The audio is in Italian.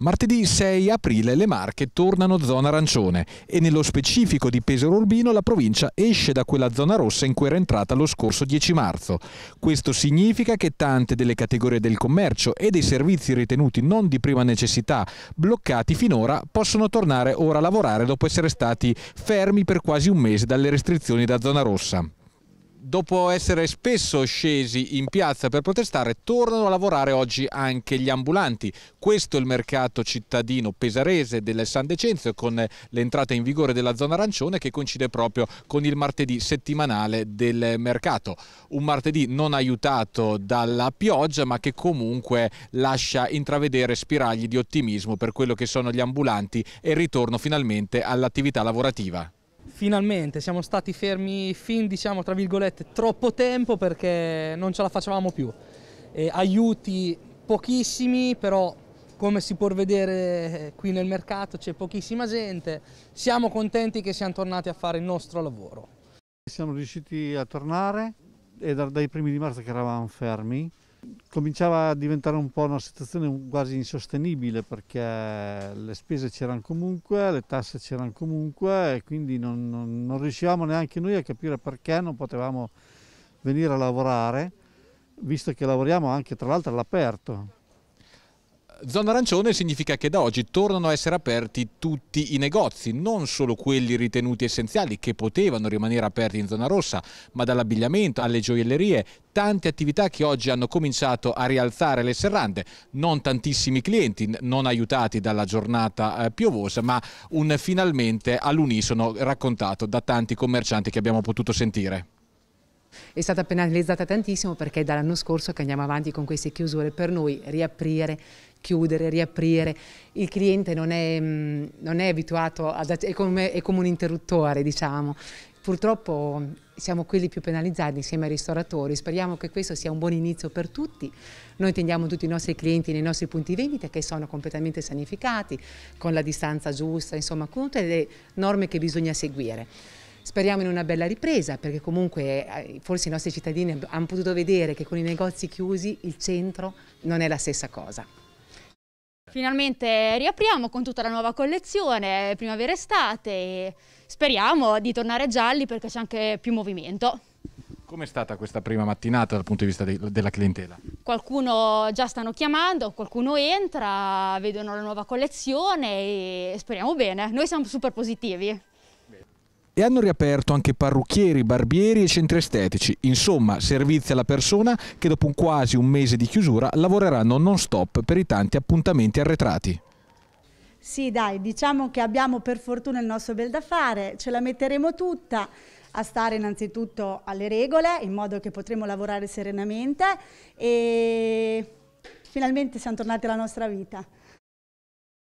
Martedì 6 aprile le Marche tornano zona arancione e nello specifico di Pesaro Urbino la provincia esce da quella zona rossa in cui era entrata lo scorso 10 marzo. Questo significa che tante delle categorie del commercio e dei servizi ritenuti non di prima necessità bloccati finora possono tornare ora a lavorare dopo essere stati fermi per quasi un mese dalle restrizioni da zona rossa dopo essere spesso scesi in piazza per protestare, tornano a lavorare oggi anche gli ambulanti. Questo è il mercato cittadino pesarese del San Decenzio con l'entrata in vigore della zona arancione che coincide proprio con il martedì settimanale del mercato. Un martedì non aiutato dalla pioggia ma che comunque lascia intravedere spiragli di ottimismo per quello che sono gli ambulanti e il ritorno finalmente all'attività lavorativa. Finalmente siamo stati fermi fin, diciamo, tra virgolette, troppo tempo perché non ce la facevamo più. Eh, aiuti pochissimi, però come si può vedere eh, qui nel mercato c'è pochissima gente. Siamo contenti che siamo tornati a fare il nostro lavoro. Siamo riusciti a tornare e dai primi di marzo che eravamo fermi Cominciava a diventare un po' una situazione quasi insostenibile perché le spese c'erano comunque, le tasse c'erano comunque e quindi non, non, non riuscivamo neanche noi a capire perché non potevamo venire a lavorare, visto che lavoriamo anche tra l'altro all'aperto, Zona arancione significa che da oggi tornano a essere aperti tutti i negozi, non solo quelli ritenuti essenziali che potevano rimanere aperti in zona rossa, ma dall'abbigliamento alle gioiellerie, tante attività che oggi hanno cominciato a rialzare le serrande, non tantissimi clienti, non aiutati dalla giornata eh, piovosa, ma un finalmente all'unisono raccontato da tanti commercianti che abbiamo potuto sentire è stata penalizzata tantissimo perché è dall'anno scorso che andiamo avanti con queste chiusure, per noi riaprire chiudere, riaprire. Il cliente non è, mm, non è abituato, ad, è, come, è come un interruttore, diciamo. Purtroppo mm, siamo quelli più penalizzati insieme ai ristoratori. Speriamo che questo sia un buon inizio per tutti. Noi tendiamo tutti i nostri clienti nei nostri punti vendita che sono completamente sanificati, con la distanza giusta, insomma, con tutte le norme che bisogna seguire. Speriamo in una bella ripresa perché comunque eh, forse i nostri cittadini hanno potuto vedere che con i negozi chiusi il centro non è la stessa cosa. Finalmente riapriamo con tutta la nuova collezione, primavera-estate e speriamo di tornare gialli perché c'è anche più movimento. Com'è stata questa prima mattinata dal punto di vista della clientela? Qualcuno già stanno chiamando, qualcuno entra, vedono la nuova collezione e speriamo bene. Noi siamo super positivi e hanno riaperto anche parrucchieri, barbieri e centri estetici, insomma servizi alla persona che dopo quasi un mese di chiusura lavoreranno non stop per i tanti appuntamenti arretrati. Sì dai, diciamo che abbiamo per fortuna il nostro bel da fare, ce la metteremo tutta a stare innanzitutto alle regole in modo che potremo lavorare serenamente e finalmente siamo tornati alla nostra vita.